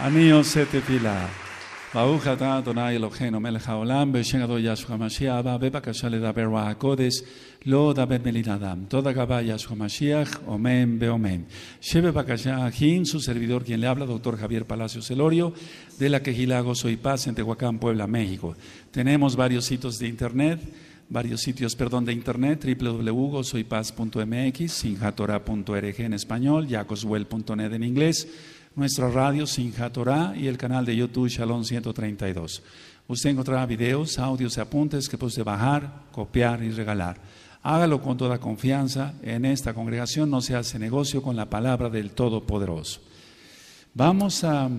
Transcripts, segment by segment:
Aníos עושה תפילה. ברוך אתה אדוני אלוהינו מלך העולם בשם אדו ישוע המשיח הבא berwa לדבר lo da לא דבר מלין omen, תודה רבה ישוע su servidor quien le habla doctor Javier Palacios Elorio de la Quejilago Soy Paz en Tehuacán Puebla México. Tenemos varios sitios de internet varios sitios, perdón, de internet, www.soypaz.mx, sinjatora.org en español, yacoswell.net en inglés, nuestra radio Sinja Torah y el canal de YouTube Shalom 132. Usted encontrará videos, audios y apuntes que puede bajar, copiar y regalar. Hágalo con toda confianza. En esta congregación no se hace negocio con la palabra del Todopoderoso. Vamos a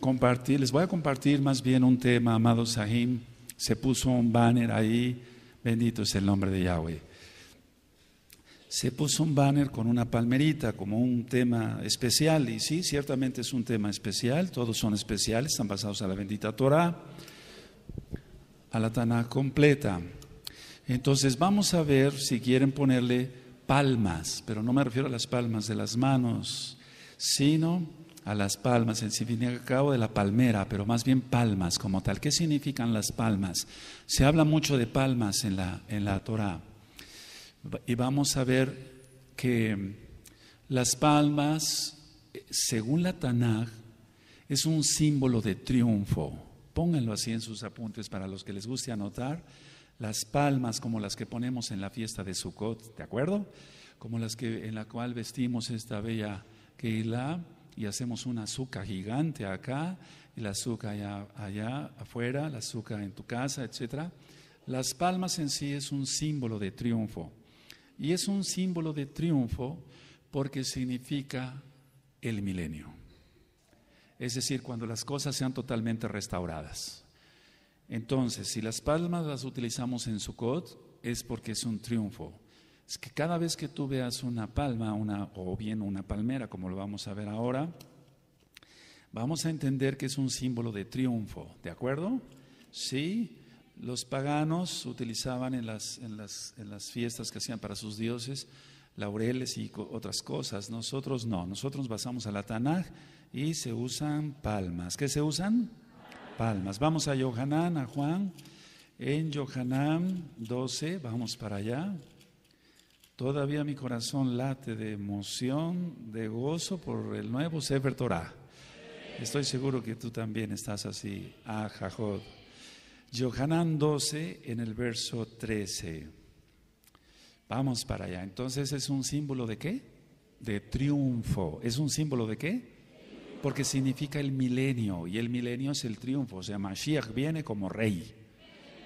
compartir, les voy a compartir más bien un tema, amado Sahim. Se puso un banner ahí. Bendito es el nombre de Yahweh se puso un banner con una palmerita como un tema especial, y sí, ciertamente es un tema especial, todos son especiales, están basados a la bendita Torah, a la Taná completa. Entonces vamos a ver si quieren ponerle palmas, pero no me refiero a las palmas de las manos, sino a las palmas, el significado de la palmera, pero más bien palmas como tal. ¿Qué significan las palmas? Se habla mucho de palmas en la, en la Torah y vamos a ver que las palmas, según la Tanaj, es un símbolo de triunfo. Pónganlo así en sus apuntes para los que les guste anotar. Las palmas como las que ponemos en la fiesta de Sukkot, ¿de acuerdo? Como las que en la cual vestimos esta bella Keilah y hacemos una azúcar gigante acá, el azúcar allá, allá afuera, la azúcar en tu casa, etc. Las palmas en sí es un símbolo de triunfo. Y es un símbolo de triunfo porque significa el milenio. Es decir, cuando las cosas sean totalmente restauradas. Entonces, si las palmas las utilizamos en Sukkot, es porque es un triunfo. Es que cada vez que tú veas una palma, una, o bien una palmera, como lo vamos a ver ahora, vamos a entender que es un símbolo de triunfo, ¿de acuerdo? Sí, los paganos utilizaban en las, en las, en las fiestas que hacían para sus dioses laureles y otras cosas. Nosotros no, nosotros basamos a la Tanaj y se usan palmas. ¿Qué se usan? Palmas. Vamos a Yohanan, a Juan. En Yohanan 12, vamos para allá. Todavía mi corazón late de emoción, de gozo por el nuevo Sefer Torah. Estoy seguro que tú también estás así. Ah, Jajod. Johanan 12 en el verso 13. Vamos para allá. Entonces es un símbolo de qué? De triunfo. ¿Es un símbolo de qué? Porque significa el milenio y el milenio es el triunfo. O sea, Mashiach viene como rey.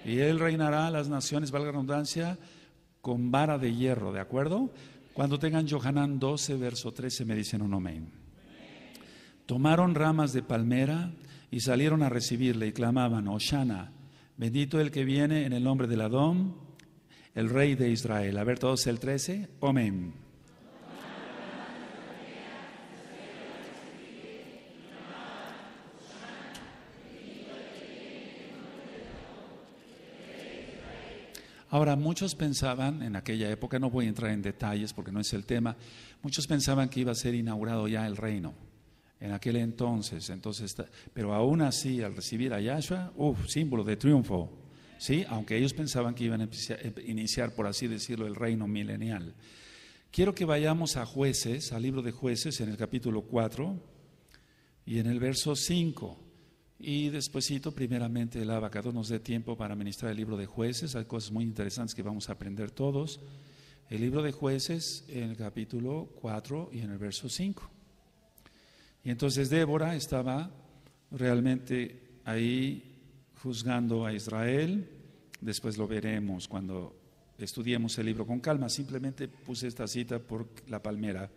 Y él reinará a las naciones, valga la redundancia, con vara de hierro, ¿de acuerdo? Cuando tengan Johanan 12, verso 13, me dicen un amén. Tomaron ramas de palmera y salieron a recibirle y clamaban, Oshana, Bendito el que viene en el nombre del Adón, el Rey de Israel. A ver todos el 13. Amén. Ahora, muchos pensaban, en aquella época no voy a entrar en detalles porque no es el tema, muchos pensaban que iba a ser inaugurado ya el reino en aquel entonces. entonces pero aún así, al recibir a Yahshua, símbolo de triunfo. ¿sí? Aunque ellos pensaban que iban a eh, iniciar, por así decirlo, el reino milenial. Quiero que vayamos a jueces, al libro de jueces, en el capítulo 4 y en el verso 5. Y despuesito, primeramente, el abacado nos dé tiempo para ministrar el libro de jueces. Hay cosas muy interesantes que vamos a aprender todos. El libro de jueces en el capítulo 4 y en el verso 5. Y entonces Débora estaba realmente ahí juzgando a Israel. Después lo veremos cuando estudiemos el libro con calma. Simplemente puse esta cita por la palmera.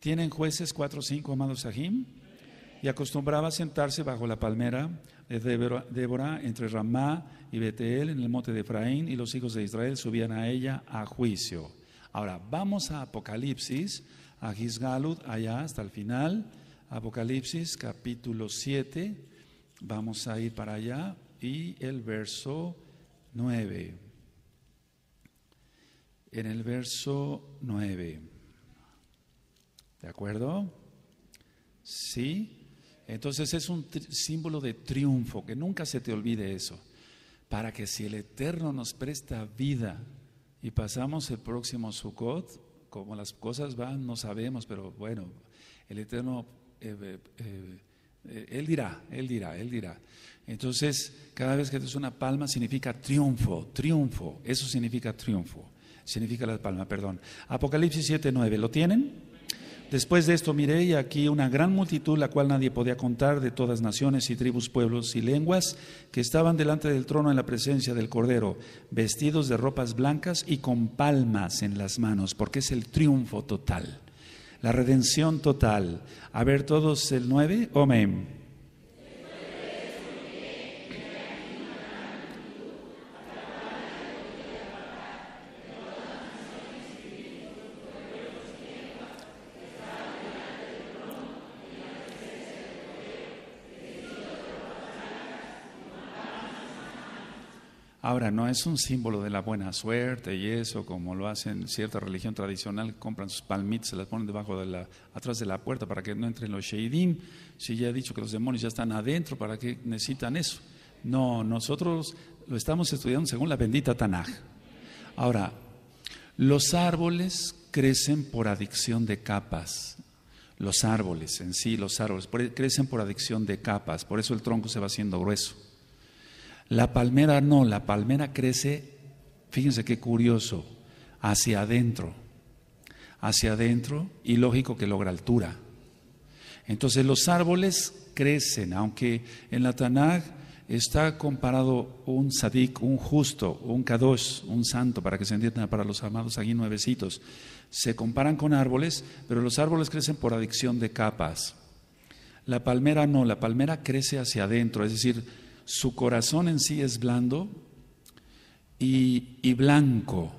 ¿Tienen jueces cuatro o cinco amados Sahim? Y acostumbraba sentarse bajo la palmera de Débora entre Ramá y Betel en el monte de Efraín y los hijos de Israel subían a ella a juicio. Ahora, vamos a Apocalipsis, a Gisgalud, allá hasta el final. Apocalipsis capítulo 7, vamos a ir para allá, y el verso 9. En el verso 9. ¿De acuerdo? Sí. Entonces es un símbolo de triunfo, que nunca se te olvide eso, para que si el Eterno nos presta vida y pasamos el próximo Sukkot, como las cosas van, no sabemos, pero bueno, el Eterno eh, eh, eh, él dirá, Él dirá, Él dirá. Entonces, cada vez que es una palma significa triunfo, triunfo. Eso significa triunfo. Significa la palma, perdón. Apocalipsis 9, ¿lo tienen? Después de esto miré y aquí una gran multitud, la cual nadie podía contar, de todas naciones y tribus, pueblos y lenguas, que estaban delante del trono en la presencia del Cordero, vestidos de ropas blancas y con palmas en las manos, porque es el triunfo total la redención total. A ver todos el 9, amén. Ahora, no es un símbolo de la buena suerte y eso, como lo hacen cierta religión tradicional, compran sus palmitas, se las ponen debajo de la, atrás de la puerta para que no entren los sheidim. Si ya he dicho que los demonios ya están adentro, ¿para qué necesitan eso? No, nosotros lo estamos estudiando según la bendita Tanaj. Ahora, los árboles crecen por adicción de capas. Los árboles en sí, los árboles crecen por adicción de capas. Por eso el tronco se va haciendo grueso la palmera no, la palmera crece, fíjense qué curioso, hacia adentro, hacia adentro y lógico que logra altura. Entonces los árboles crecen, aunque en la Tanaj está comparado un sadik, un justo, un kadosh, un santo, para que se entiendan para los amados aquí nuevecitos. Se comparan con árboles, pero los árboles crecen por adicción de capas. La palmera no, la palmera crece hacia adentro, es decir, su corazón en sí es blando y, blanco.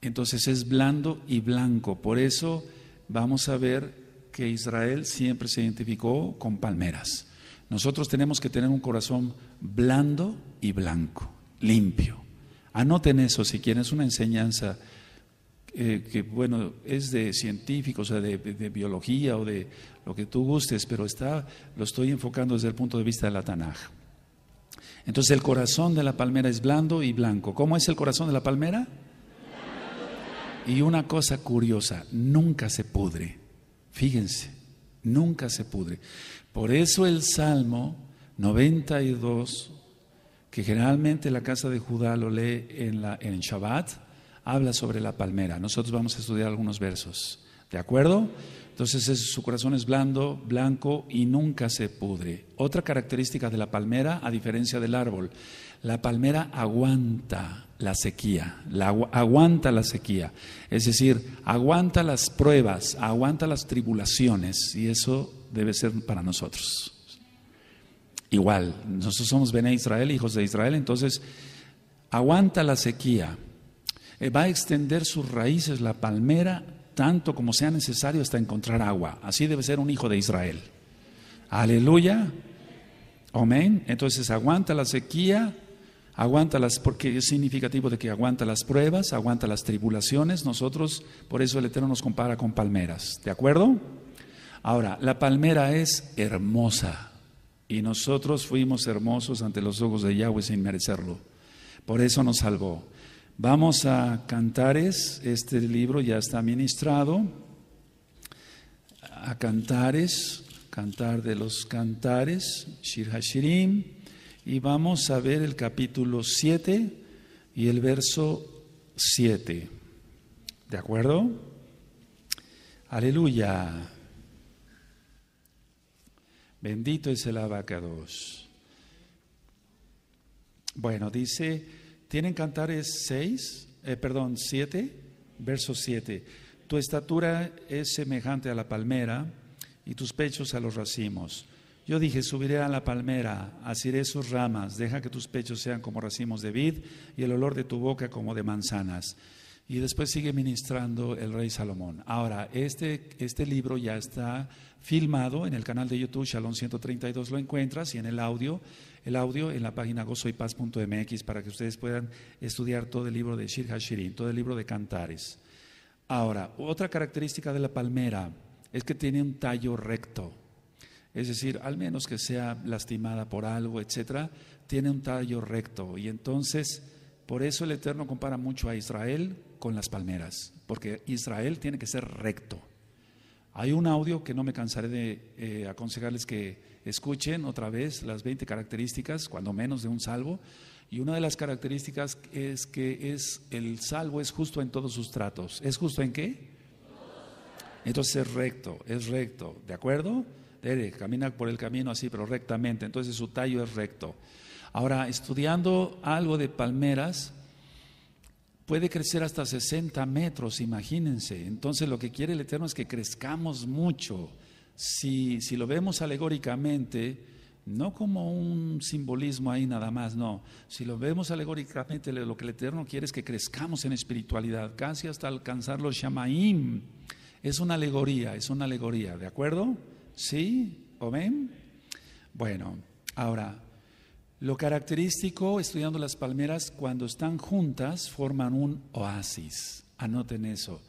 Entonces es blando y blanco. Por eso vamos a ver que Israel siempre se identificó con palmeras. Nosotros tenemos que tener un corazón blando y blanco, limpio. Anoten eso si quieren, una enseñanza eh, que bueno, es de científicos, o de, biología o de lo que tú gustes, pero está, lo estoy enfocando desde el punto de vista de la Tanaj. Entonces el corazón de la palmera es blando y blanco. ¿Cómo es el corazón de la palmera? Y una cosa curiosa, nunca se pudre. Fíjense, nunca se pudre. Por eso el Salmo 92, que generalmente la casa de Judá lo lee en, la, en Shabbat, habla sobre la palmera. Nosotros vamos a estudiar algunos versos. ¿De acuerdo? Entonces su corazón es blando, blanco y nunca se pudre. Otra característica de la palmera, a diferencia del árbol, la palmera aguanta la sequía, aguanta la sequía. Es decir, aguanta las pruebas, aguanta las tribulaciones y eso debe ser para nosotros. Igual, nosotros somos Bene Israel, hijos de Israel, entonces aguanta la sequía eh, va a extender sus raíces la palmera tanto como sea necesario hasta encontrar agua. Así debe ser un hijo de Israel. Aleluya. Amén. Entonces aguanta la sequía, aguanta las, porque es significativo de que aguanta las pruebas, aguanta las tribulaciones. Nosotros, por eso el Eterno nos compara con palmeras. ¿De acuerdo? Ahora, la palmera es hermosa y nosotros fuimos hermosos ante los ojos de Yahweh sin merecerlo. Por eso nos salvó. Vamos a Cantares, este libro ya está ministrado. A Cantares, Cantar de los Cantares, Shir Hashirim, y vamos a ver el capítulo 7 y el verso 7. ¿De acuerdo? Aleluya. Bendito es el abacados. Bueno, dice tienen es 6, eh, perdón, 7, verso 7. Tu estatura es semejante a la palmera y tus pechos a los racimos. Yo dije, subiré a la palmera, asiré sus ramas, deja que tus pechos sean como racimos de vid y el olor de tu boca como de manzanas. Y después sigue ministrando el rey Salomón. Ahora, este, este libro ya está filmado en el canal de YouTube, Shalom 132 lo encuentras y en el audio el audio en la página gozoypaz.mx para que ustedes puedan estudiar todo el libro de Shir Hashirin, todo el libro de Cantares. Ahora, otra característica de la palmera es que tiene un tallo recto. Es decir, al menos que sea lastimada por algo, etcétera, tiene un tallo recto. Y entonces, por eso el Eterno compara mucho a Israel con las palmeras, porque Israel tiene que ser recto. Hay un audio que no me cansaré de eh, aconsejarles que Escuchen otra vez las 20 características, cuando menos de un salvo. Y una de las características es que es el salvo es justo en todos sus tratos. ¿Es justo en qué? Entonces es recto, es recto, ¿de acuerdo? Dele, camina por el camino así, pero rectamente. Entonces su tallo es recto. Ahora, estudiando algo de palmeras, puede crecer hasta 60 metros, imagínense. Entonces lo que quiere el Eterno es que crezcamos mucho si, lo vemos alegóricamente, no como un simbolismo ahí nada más, no. Si lo vemos alegóricamente, lo que el Eterno quiere es que crezcamos en espiritualidad, casi hasta alcanzar los Shamaim. Es una alegoría, es una alegoría, ¿de acuerdo? ¿Sí? ¿O ven? Bueno, ahora, lo característico, estudiando las palmeras, cuando están juntas, forman un oasis. Anoten eso.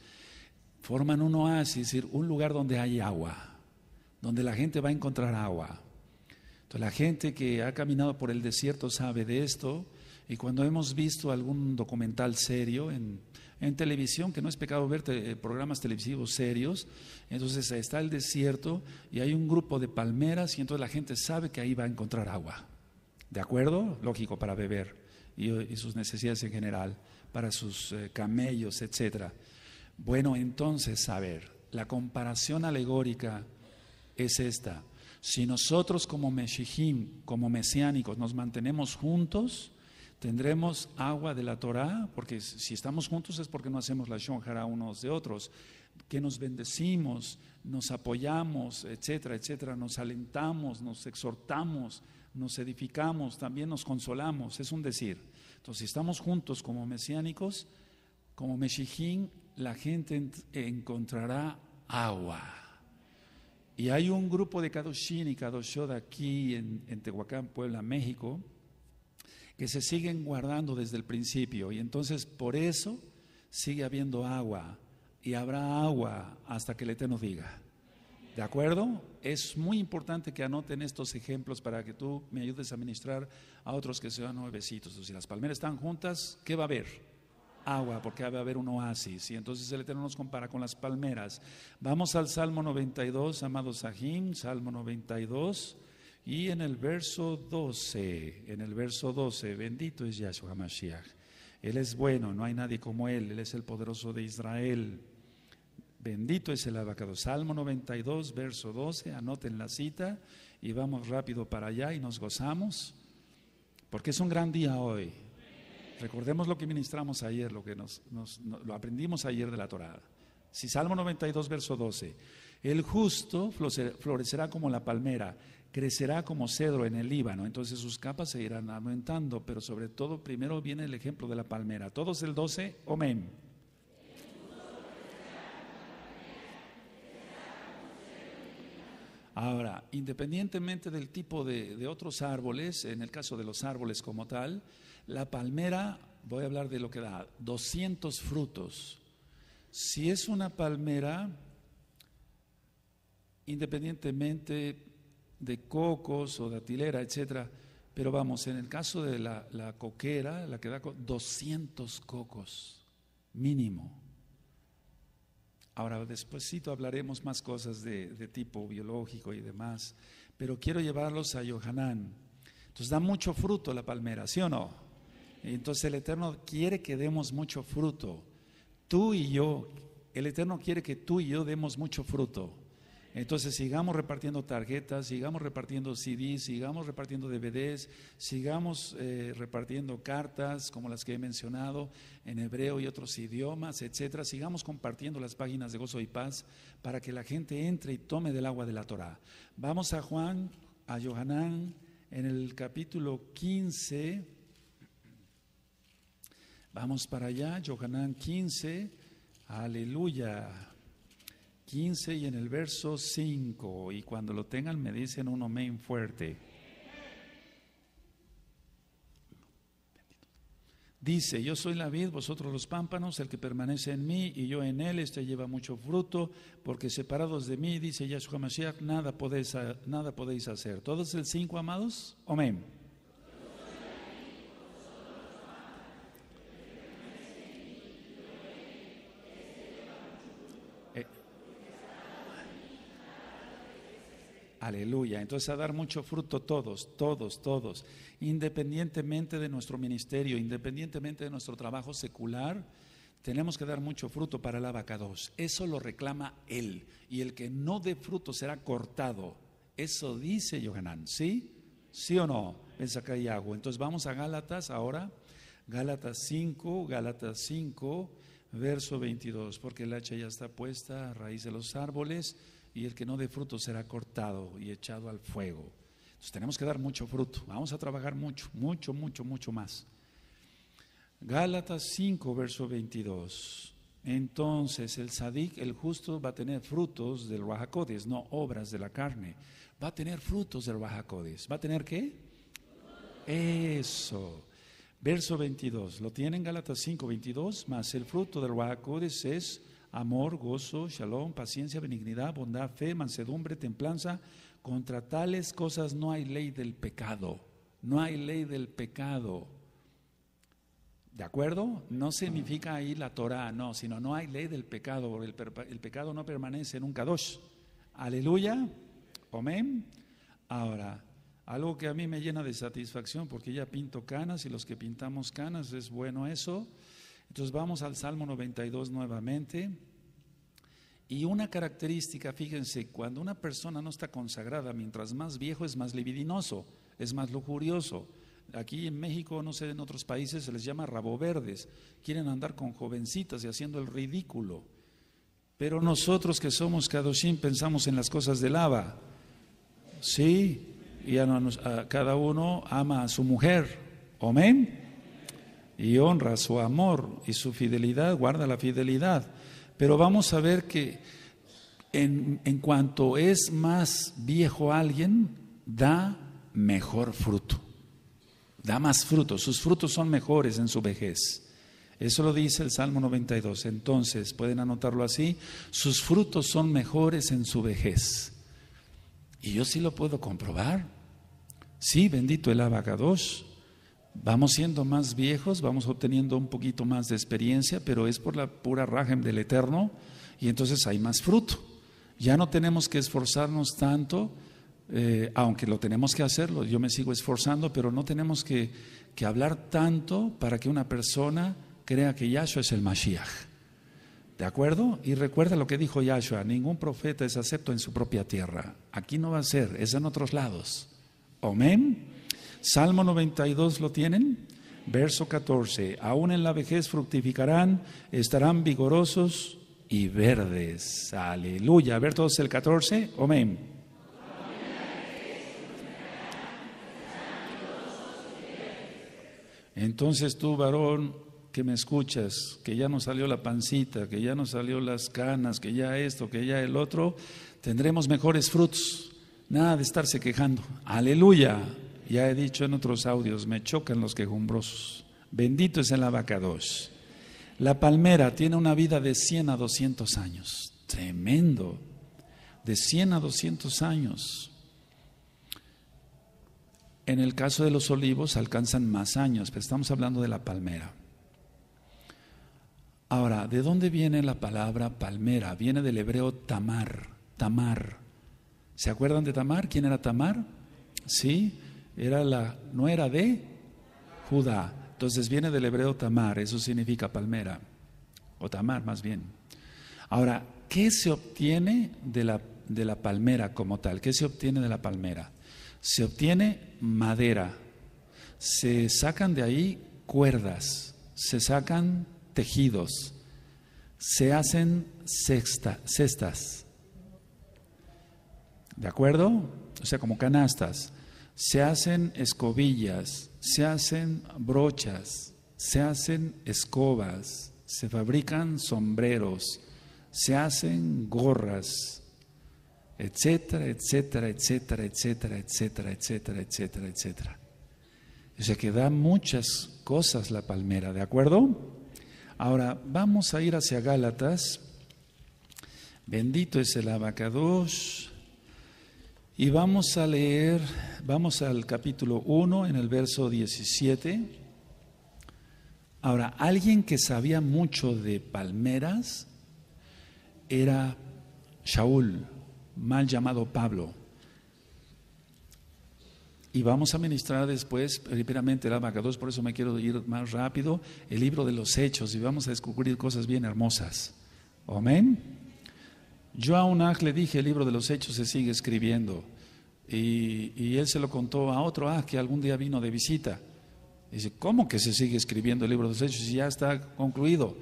Forman un oasis, es decir, un lugar donde hay agua donde la gente va a encontrar agua. Entonces, la gente que ha caminado por el desierto sabe de esto. Y cuando hemos visto algún documental serio en, en televisión, que no es pecado ver eh, programas televisivos serios, entonces está el desierto y hay un grupo de palmeras y entonces la gente sabe que ahí va a encontrar agua. ¿De acuerdo? Lógico, para beber y, sus necesidades en general, para sus eh, camellos, etc. Bueno, entonces, a ver, la comparación alegórica es esta. Si nosotros como Meshijim, como mesiánicos, nos mantenemos juntos, tendremos agua de la Torá, porque si estamos juntos es porque no hacemos la shonjara unos de otros, que nos bendecimos, nos apoyamos, etcétera, etcétera, nos alentamos, nos exhortamos, nos edificamos, también nos consolamos, es un decir. Entonces, si estamos juntos como mesiánicos, como mesijín la gente encontrará agua. Y hay un grupo de Kadoshin y de aquí en, Tehuacán, Puebla, México, que se siguen guardando desde el principio. Y entonces por eso sigue habiendo agua y habrá agua hasta que el Eterno diga. ¿De acuerdo? Es muy importante que anoten estos ejemplos para que tú me ayudes a ministrar a otros que sean nuevecitos. Si las palmeras están juntas, ¿qué va a haber? agua, porque va a haber un oasis. Y entonces el Eterno nos compara con las palmeras. Vamos al Salmo 92, amado Sahim, Salmo 92. Y en el verso 12, en el verso 12, bendito es Yahshua Mashiach. Él es bueno, no hay nadie como Él, Él es el poderoso de Israel. Bendito es el abacado. Salmo 92, verso 12, anoten la cita y vamos rápido para allá y nos gozamos, porque es un gran día hoy. Recordemos lo que ministramos ayer, lo que nos, lo aprendimos ayer de la Torada. Si Salmo 92, verso 12, el justo florecerá como la palmera, crecerá como cedro en el Líbano, entonces sus capas se irán aumentando, pero sobre todo primero viene el ejemplo de la palmera. Todos el 12, amén. Ahora, independientemente del tipo de, otros árboles, en el caso de los árboles como tal, la palmera, voy a hablar de lo que da, 200 frutos. Si es una palmera, independientemente de cocos o datilera, etcétera, pero vamos, en el caso de la, la coquera, la que da 200 cocos mínimo. Ahora, despuesito hablaremos más cosas de, tipo biológico y demás, pero quiero llevarlos a Yohanan. Entonces da mucho fruto la palmera, ¿sí o no? Entonces el Eterno quiere que demos mucho fruto. Tú y yo, el Eterno quiere que tú y yo demos mucho fruto. Entonces sigamos repartiendo tarjetas, sigamos repartiendo CDs, sigamos repartiendo DVDs, sigamos eh, repartiendo cartas como las que he mencionado en hebreo y otros idiomas, etcétera. Sigamos compartiendo las páginas de Gozo y Paz para que la gente entre y tome del agua de la Torá. Vamos a Juan, a Johanán, en el capítulo 15. Vamos para allá, Johanán 15. Aleluya. 15 y en el verso 5. Y cuando lo tengan me dicen un amén fuerte. Dice, yo soy la vid, vosotros los pámpanos, el que permanece en mí y yo en él, este lleva mucho fruto, porque separados de mí, dice Yahshua Mashiach, nada podéis, nada podéis hacer. ¿Todos el 5, amados? Amén. Aleluya. Entonces a dar mucho fruto todos, todos, todos, independientemente de nuestro ministerio, independientemente de nuestro trabajo secular, tenemos que dar mucho fruto para la vaca 2. Eso lo reclama él. Y el que no dé fruto será cortado. Eso dice Yohanan. ¿Sí? ¿Sí o no? Pensa acá Entonces vamos a Gálatas ahora. Gálatas 5, Gálatas 5, verso 22. Porque el hacha ya está puesta a raíz de los árboles y el que no dé fruto será cortado y echado al fuego. Entonces tenemos que dar mucho fruto, vamos a trabajar mucho, mucho, mucho, mucho más. Gálatas 5, verso 22. Entonces el sadic, el justo, va a tener frutos del Rahacodes, no obras de la carne. Va a tener frutos del Rahacodes. ¿Va a tener qué? Eso. Verso 22. ¿Lo tienen Gálatas 5, 22? Más el fruto del Rahacodes es amor, gozo, shalom, paciencia, benignidad, bondad, fe, mansedumbre, templanza. Contra tales cosas no hay ley del pecado. No hay ley del pecado. ¿De acuerdo? No significa ahí la Torah, no, sino no hay ley del pecado, porque el, pecado no permanece nunca dos. Aleluya. Amén. Ahora, algo que a mí me llena de satisfacción, porque ya pinto canas y los que pintamos canas es bueno eso. Entonces vamos al Salmo 92 nuevamente. Y una característica, fíjense, cuando una persona no está consagrada, mientras más viejo es más libidinoso, es más lujurioso. Aquí en México, no sé, en otros países se les llama rabo verdes. Quieren andar con jovencitas y haciendo el ridículo. Pero nosotros que somos Kadoshim pensamos en las cosas de lava. Sí, y cada uno ama a su mujer. Amén y honra su amor y su fidelidad, guarda la fidelidad. Pero vamos a ver que en, cuanto es más viejo alguien, da mejor fruto, da más fruto, sus frutos son mejores en su vejez. Eso lo dice el Salmo 92. Entonces, pueden anotarlo así, sus frutos son mejores en su vejez. Y yo sí lo puedo comprobar. Sí, bendito el abacados. Vamos siendo más viejos, vamos obteniendo un poquito más de experiencia, pero es por la pura rajem del Eterno y entonces hay más fruto. Ya no tenemos que esforzarnos tanto, eh, aunque lo tenemos que hacerlo, yo me sigo esforzando, pero no tenemos que, que hablar tanto para que una persona crea que Yahshua es el Mashiach. ¿De acuerdo? Y recuerda lo que dijo Yahshua, ningún profeta es acepto en su propia tierra. Aquí no va a ser, es en otros lados. Amén. Salmo 92 lo tienen. Verso 14, aún en la vejez fructificarán, estarán vigorosos y verdes. Aleluya. A ver todos el 14, amén. Entonces tú, varón, que me escuchas, que ya no salió la pancita, que ya no salió las canas, que ya esto, que ya el otro, tendremos mejores frutos. Nada de estarse quejando. Aleluya ya he dicho en otros audios, me chocan los quejumbrosos. Bendito es el abacados. La palmera tiene una vida de 100 a 200 años. Tremendo. De 100 a 200 años. En el caso de los olivos alcanzan más años, pero estamos hablando de la palmera. Ahora, ¿de dónde viene la palabra palmera? Viene del hebreo tamar, tamar. ¿Se acuerdan de Tamar? ¿Quién era Tamar? Sí, era la nuera de Judá. Entonces viene del hebreo tamar, eso significa palmera, o tamar más bien. Ahora, ¿qué se obtiene de la, de la palmera como tal? ¿Qué se obtiene de la palmera? Se obtiene madera, se sacan de ahí cuerdas, se sacan tejidos, se hacen cestas. ¿De acuerdo? O sea, como canastas se hacen escobillas, se hacen brochas, se hacen escobas, se fabrican sombreros, se hacen gorras, etcétera, etcétera, etcétera, etcétera, etcétera, etcétera, etcétera, etcétera. O sea que da muchas cosas la palmera, ¿de acuerdo? Ahora vamos a ir hacia Gálatas. Bendito es el abacados. Y vamos a leer, vamos al capítulo 1 en el verso 17. Ahora, alguien que sabía mucho de palmeras era Shaul, mal llamado Pablo. Y vamos a ministrar después, primeramente el abacados, por eso me quiero ir más rápido, el libro de los hechos y vamos a descubrir cosas bien hermosas. Amén. Yo a un aj le dije, el libro de los hechos se sigue escribiendo. Y, él se lo contó a otro Aj que algún día vino de visita. Dice, ¿cómo que se sigue escribiendo el libro de los hechos si ya está concluido?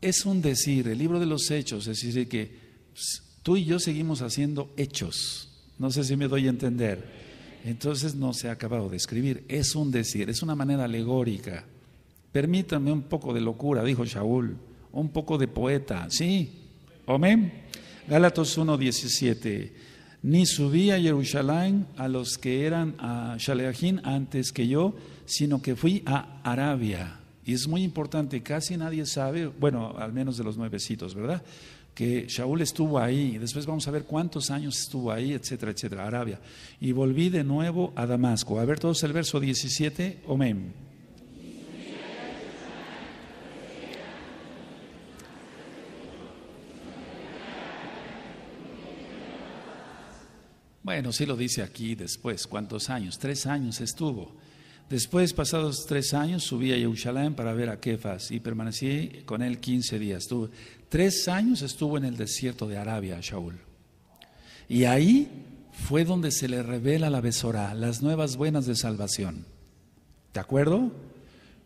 Es un decir, el libro de los hechos, es decir, que pues, tú y yo seguimos haciendo hechos. No sé si me doy a entender. Entonces no se ha acabado de escribir. Es un decir, es una manera alegórica. permítame un poco de locura, dijo Shaul, un poco de poeta, sí, Amén. Gálatas 1.17. Ni subí a Jerusalén a los que eran a Shaleahín antes que yo, sino que fui a Arabia. Y es muy importante, casi nadie sabe, bueno, al menos de los nuevecitos, ¿verdad? Que Shaul estuvo ahí, después vamos a ver cuántos años estuvo ahí, etcétera, etcétera, Arabia. Y volví de nuevo a Damasco. A ver todos el verso 17, amén. Bueno, sí lo dice aquí después, ¿cuántos años? Tres años estuvo. Después, pasados tres años, subí a Jerusalén para ver a Kefas y permanecí con él 15 días. tres años estuvo en el desierto de Arabia, Shaul. Y ahí fue donde se le revela la besora, las nuevas buenas de salvación. ¿De acuerdo?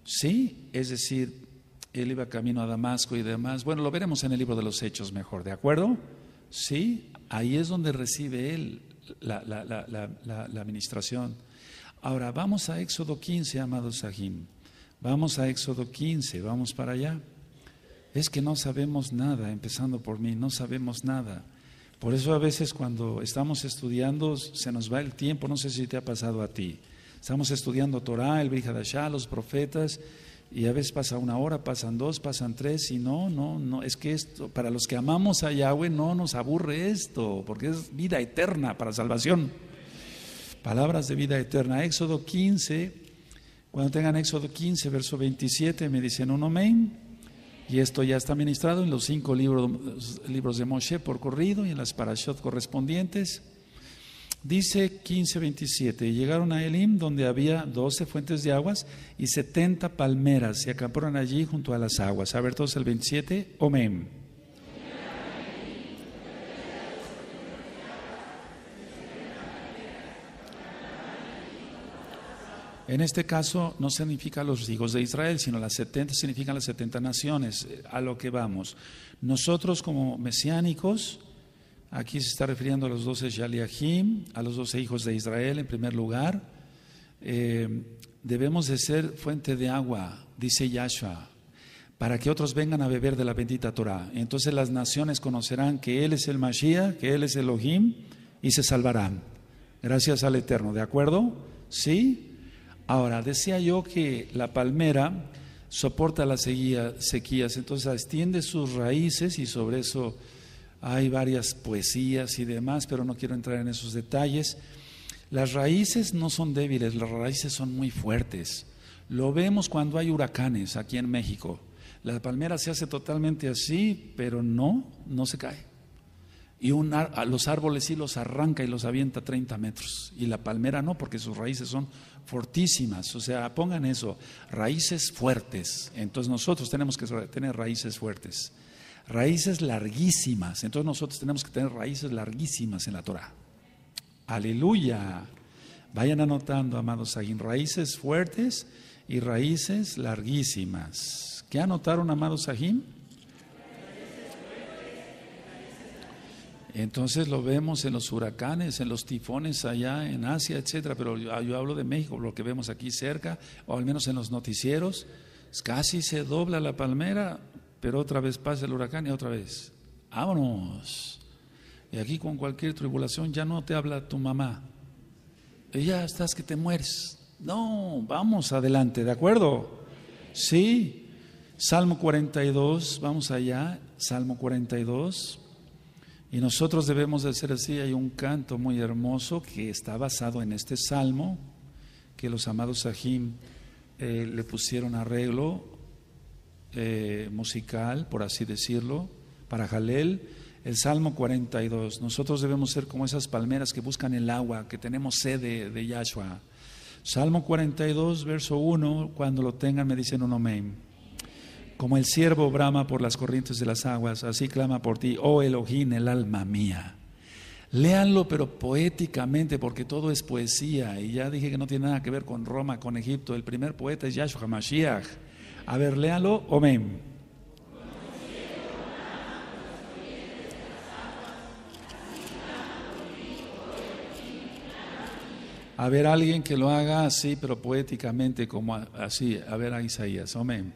Sí, es decir, él iba camino a Damasco y demás. Bueno, lo veremos en el libro de los Hechos mejor, ¿de acuerdo? Sí, ahí es donde recibe él la, la, la, la administración. Ahora, vamos a Éxodo 15, amados Sahim. Vamos a Éxodo 15, vamos para allá. Es que no sabemos nada, empezando por mí, no sabemos nada. Por eso a veces cuando estamos estudiando se nos va el tiempo, no sé si te ha pasado a ti. Estamos estudiando torá el ya los profetas, y a veces pasa una hora, pasan dos, pasan tres, y no, no, no, es que esto, para los que amamos a Yahweh, no nos aburre esto, porque es vida eterna para salvación. Palabras de vida eterna. Éxodo 15, cuando tengan Éxodo 15, verso 27, me dicen un amén. Y esto ya está ministrado en los cinco libros, libros de Moshe por corrido y en las parashot correspondientes. Dice 15:27, y llegaron a Elim, donde había 12 fuentes de aguas y 70 palmeras, y acamparon allí junto a las aguas. A ver todos el 27, Omen. En este caso no significa los hijos de Israel, sino las 70 significan las 70 naciones, eh, a lo que vamos. Nosotros como mesiánicos Aquí se está refiriendo a los doce Shaliahim, a los doce hijos de Israel en primer lugar. Eh, debemos de ser fuente de agua, dice Yahshua, para que otros vengan a beber de la bendita Torah. Entonces las naciones conocerán que Él es el Mashiach, que Él es el Elohim y se salvarán. Gracias al Eterno, ¿de acuerdo? ¿Sí? Ahora, decía yo que la palmera soporta las sequías, entonces extiende sus raíces y sobre eso hay varias poesías y demás, pero no quiero entrar en esos detalles. Las raíces no son débiles, las raíces son muy fuertes. Lo vemos cuando hay huracanes aquí en México. La palmera se hace totalmente así, pero no, no se cae. Y los árboles sí los arranca y los avienta 30 metros. Y la palmera no, porque sus raíces son fortísimas. O sea, pongan eso, raíces fuertes. Entonces nosotros tenemos que tener raíces fuertes raíces larguísimas. Entonces nosotros tenemos que tener raíces larguísimas en la Torah. Aleluya. Vayan anotando, amados Sahim. raíces fuertes y raíces larguísimas. ¿Qué anotaron, amados Sahim? Entonces lo vemos en los huracanes, en los tifones allá en Asia, etcétera, pero ah, yo hablo de México, lo que vemos aquí cerca, o al menos en los noticieros, casi se dobla la palmera, pero otra vez pasa el huracán y otra vez. Vámonos. Y aquí con cualquier tribulación ya no te habla tu mamá. ella ya estás que te mueres. No, vamos adelante, ¿de acuerdo? Sí. Salmo 42, vamos allá, Salmo 42. Y nosotros debemos de ser así. Hay un canto muy hermoso que está basado en este salmo que los amados Sahim eh, le pusieron arreglo eh, musical, por así decirlo, para Jalel, el Salmo 42. Nosotros debemos ser como esas palmeras que buscan el agua, que tenemos sede de, de Yahshua. Salmo 42, verso 1, cuando lo tengan me dicen un amén. Como el siervo brama por las corrientes de las aguas, así clama por ti, oh Elohim, el alma mía. Léanlo, pero poéticamente, porque todo es poesía. Y ya dije que no tiene nada que ver con Roma, con Egipto. El primer poeta es Yahshua Mashiach. A ver, léalo. Amén. A ver, alguien que lo haga así, pero poéticamente, como así. A ver a Isaías. Amén.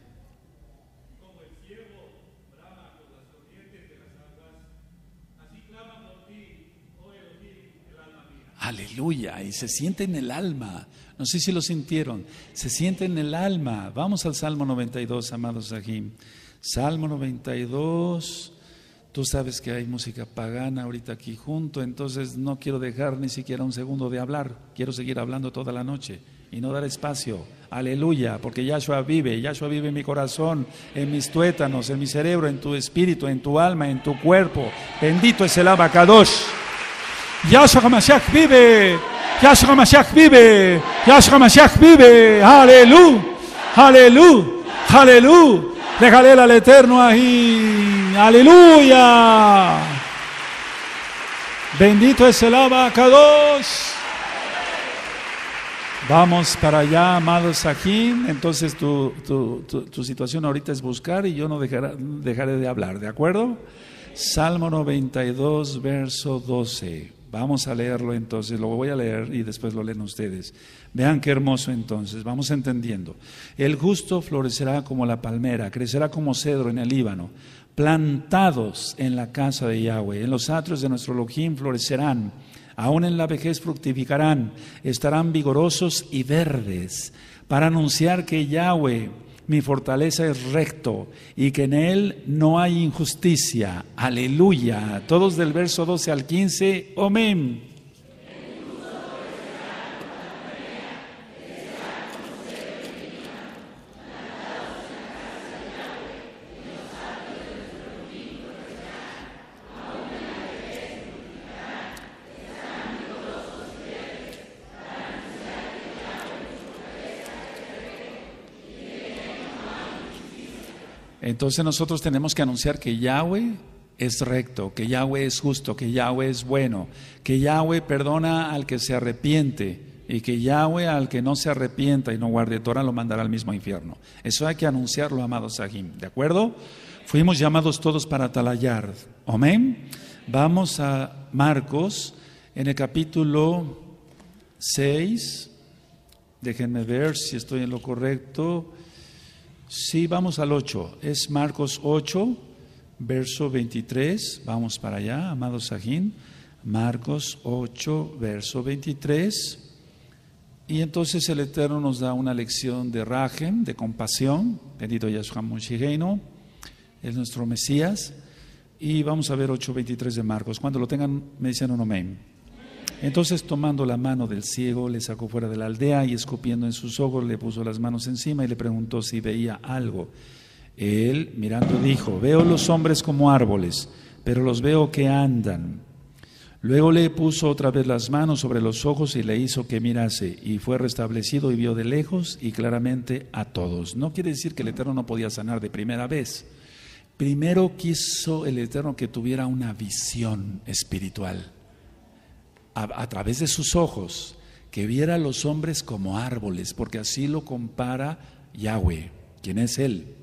Aleluya, y se siente en el alma. No sé si lo sintieron, se siente en el alma. Vamos al Salmo 92, amados Sahim Salmo 92. Tú sabes que hay música pagana ahorita aquí junto, entonces no quiero dejar ni siquiera un segundo de hablar. Quiero seguir hablando toda la noche y no dar espacio. Aleluya, porque Yahshua vive, Yahshua vive en mi corazón, en mis tuétanos, en mi cerebro, en tu espíritu, en tu alma, en tu cuerpo. Bendito es el abacadosh. Yahshua Mashiach vive. Yahshua Mashiach vive. Yahshua Mashiach vive. Aleluya. Aleluya. Aleluya. dejaré al eterno ahí. Aleluya. Bendito es el abacados. Vamos para allá, amados aquí. Entonces tu, situación ahorita es buscar y yo no dejaré de hablar, ¿de acuerdo? Salmo 92, verso 12. Vamos a leerlo entonces, lo voy a leer y después lo leen ustedes. Vean qué hermoso entonces, vamos entendiendo. El justo florecerá como la palmera, crecerá como cedro en el Líbano, plantados en la casa de Yahweh, en los atrios de nuestro Elohim florecerán, aún en la vejez fructificarán, estarán vigorosos y verdes, para anunciar que Yahweh mi fortaleza es recto y que en él no hay injusticia. Aleluya. Todos del verso 12 al 15, amén. Entonces nosotros tenemos que anunciar que Yahweh es recto, que Yahweh es justo, que Yahweh es bueno, que Yahweh perdona al que se arrepiente y que Yahweh al que no se arrepienta y no guarde Torah lo mandará al mismo infierno. Eso hay que anunciarlo, amados Sahim, ¿de acuerdo? Fuimos llamados todos para atalayar. Amén. Vamos a Marcos en el capítulo 6. Déjenme ver si estoy en lo correcto. Sí, vamos al 8. Es Marcos 8, verso 23. Vamos para allá, amado Sajín. Marcos 8, verso 23. Y entonces el Eterno nos da una lección de rajem, de compasión. Bendito Yahshua Moshigeino, es nuestro Mesías. Y vamos a ver 8 23 de Marcos. Cuando lo tengan, me dicen un amén. Entonces tomando la mano del ciego, le sacó fuera de la aldea y escupiendo en sus ojos, le puso las manos encima y le preguntó si veía algo. Él, mirando, dijo, veo los hombres como árboles, pero los veo que andan. Luego le puso otra vez las manos sobre los ojos y le hizo que mirase, y fue restablecido y vio de lejos y claramente a todos. No quiere decir que el Eterno no podía sanar de primera vez. Primero quiso el Eterno que tuviera una visión espiritual a, través de sus ojos, que viera a los hombres como árboles, porque así lo compara Yahweh, ¿quién es Él.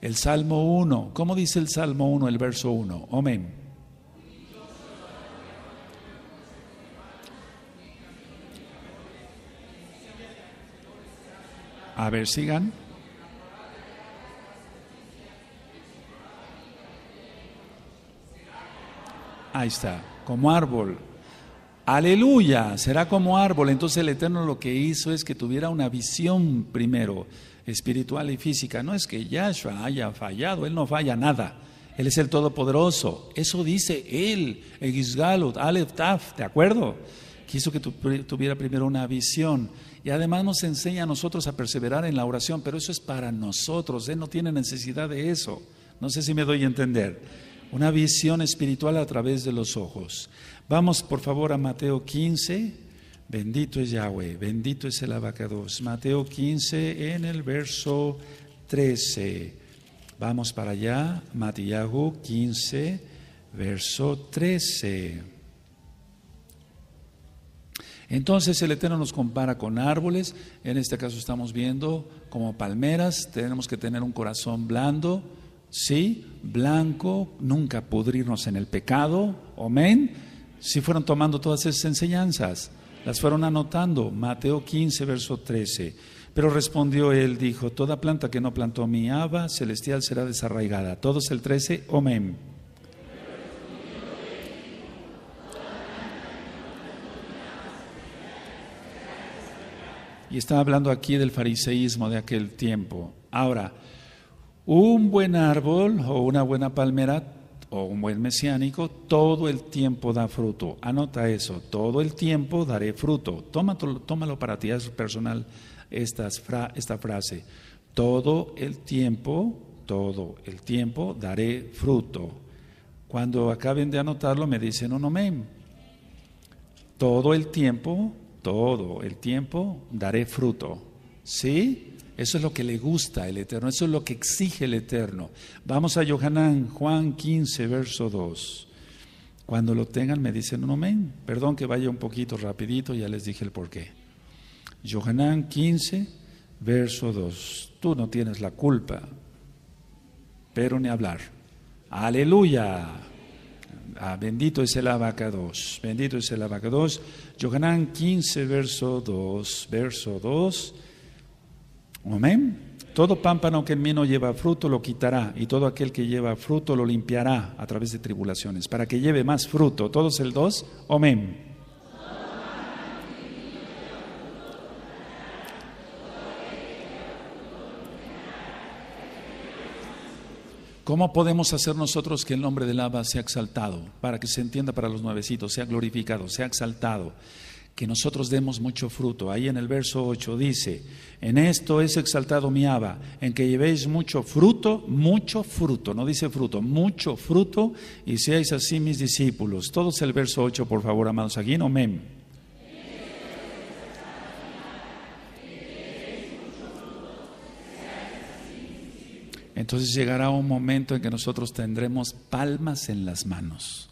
El Salmo 1, ¿cómo dice el Salmo 1, el verso 1? Amén. A ver, sigan. Ahí está, como árbol Aleluya, será como árbol. Entonces el Eterno lo que hizo es que tuviera una visión primero, espiritual y física. No es que Yahshua haya fallado, Él no falla nada. Él es el Todopoderoso. Eso dice Él, Gizgalut, Aleph Taf, ¿de acuerdo? Quiso que tuviera primero una visión. Y además nos enseña a nosotros a perseverar en la oración, pero eso es para nosotros. Él no tiene necesidad de eso. No sé si me doy a entender. Una visión espiritual a través de los ojos. Vamos por favor a Mateo 15, bendito es Yahweh, bendito es el abacados. Mateo 15 en el verso 13. Vamos para allá, Matiago 15, verso 13. Entonces el Eterno nos compara con árboles, en este caso estamos viendo como palmeras, tenemos que tener un corazón blando, sí, blanco, nunca pudrirnos en el pecado, amén, si fueron tomando todas esas enseñanzas, las fueron anotando. Mateo 15, verso 13. Pero respondió él, dijo, toda planta que no plantó mi Aba celestial será desarraigada. Todos el 13, amén. Y está hablando aquí del fariseísmo de aquel tiempo. Ahora, un buen árbol o una buena palmera un buen mesiánico, todo el tiempo da fruto. Anota eso, todo el tiempo daré fruto. tómalo, para ti, es personal esta, frase. Todo el tiempo, todo el tiempo daré fruto. Cuando acaben de anotarlo me dicen un amén. Todo el tiempo, todo el tiempo daré fruto. ¿Sí? Eso es lo que le gusta el Eterno, eso es lo que exige el Eterno. Vamos a Yohanan, Juan 15, verso 2. Cuando lo tengan me dicen un amén. Perdón que vaya un poquito rapidito, ya les dije el porqué. Yohanan 15, verso 2. Tú no tienes la culpa, pero ni hablar. Aleluya. Ah, bendito es el 2. bendito es el 2. Yohanan 15, verso 2, verso 2 Amén. Todo pámpano que en mí no lleva fruto lo quitará, y todo aquel que lleva fruto lo limpiará a través de tribulaciones, para que lleve más fruto. Todos el dos, amén. ¿Cómo podemos hacer nosotros que el nombre del Abba sea exaltado, para que se entienda para los nuevecitos, sea glorificado, sea exaltado? que nosotros demos mucho fruto. Ahí en el verso 8 dice, en esto es exaltado mi Abba, en que llevéis mucho fruto, mucho fruto, no dice fruto, mucho fruto, y seáis así mis discípulos. Todos el verso 8, por favor, amados, aquí no mem. Entonces llegará un momento en que nosotros tendremos palmas en las manos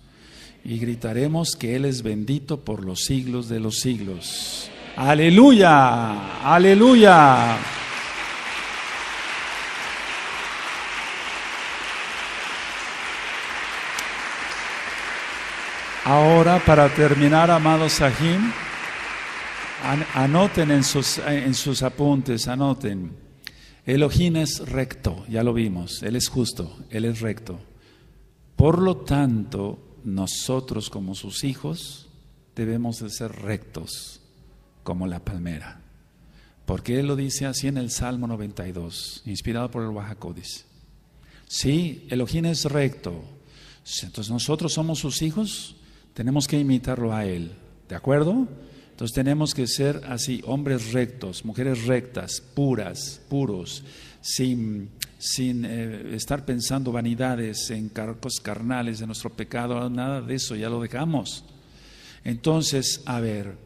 y gritaremos que Él es bendito por los siglos de los siglos. Aleluya, aleluya. Ahora, para terminar, amados Sahim, anoten en sus, en sus apuntes, anoten. Elohim es recto, ya lo vimos, Él es justo, Él es recto. Por lo tanto, nosotros como sus hijos debemos de ser rectos como la palmera. Porque Él lo dice así en el Salmo 92, inspirado por el si Sí, Elohim es recto. Entonces nosotros somos sus hijos, tenemos que imitarlo a Él. ¿De acuerdo? Entonces tenemos que ser así, hombres rectos, mujeres rectas, puras, puros, sin, sin eh, estar pensando vanidades en cargos carnales de nuestro pecado, nada de eso, ya lo dejamos. Entonces, a ver,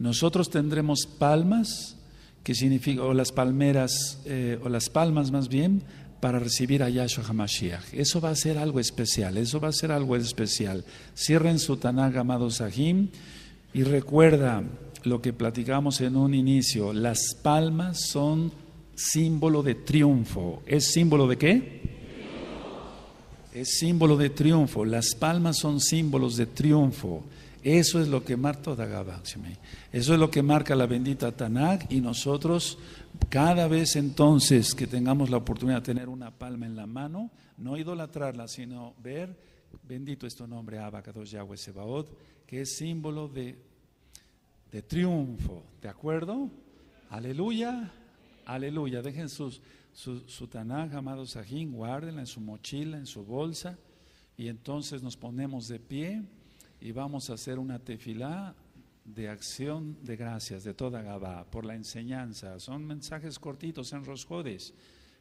nosotros tendremos palmas, que significa, o las palmeras, eh, o las palmas más bien, para recibir a Yahshua HaMashiach. Eso va a ser algo especial, eso va a ser algo especial. Cierren su Tanakh, amados Sahim. Y recuerda lo que platicamos en un inicio, las palmas son símbolo de triunfo. ¿Es símbolo de qué? Es símbolo de triunfo. Las palmas son símbolos de triunfo. Eso es lo que marca Eso es lo que marca la bendita Tanakh y nosotros cada vez entonces que tengamos la oportunidad de tener una palma en la mano, no idolatrarla, sino ver Bendito es tu nombre, Abacados Yahweh Sebaot, que es símbolo de, de triunfo. ¿De acuerdo? Aleluya, aleluya. Dejen sus, su, su Tanaj, amados Sajín, guárdenla en su mochila, en su bolsa. Y entonces nos ponemos de pie y vamos a hacer una tefilá de acción de gracias de toda Gabá por la enseñanza. Son mensajes cortitos en Rosjodes,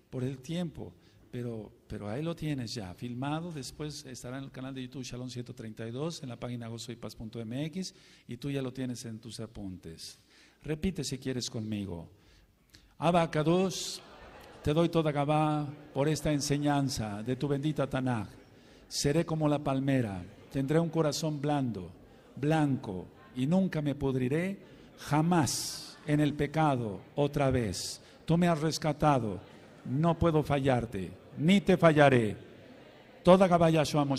por el tiempo pero, ahí lo tienes ya, filmado, después estará en el canal de YouTube Shalom 132, en la página gozoypaz.mx y tú ya lo tienes en tus apuntes. Repite si quieres conmigo. Abacados, te doy toda Gabá por esta enseñanza de tu bendita Tanaj. Seré como la palmera, tendré un corazón blando, blanco, y nunca me pudriré, jamás en el pecado otra vez. Tú me has rescatado, no puedo fallarte ni te fallaré. Toda caballa su amo.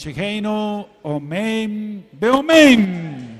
Omen. Beomen.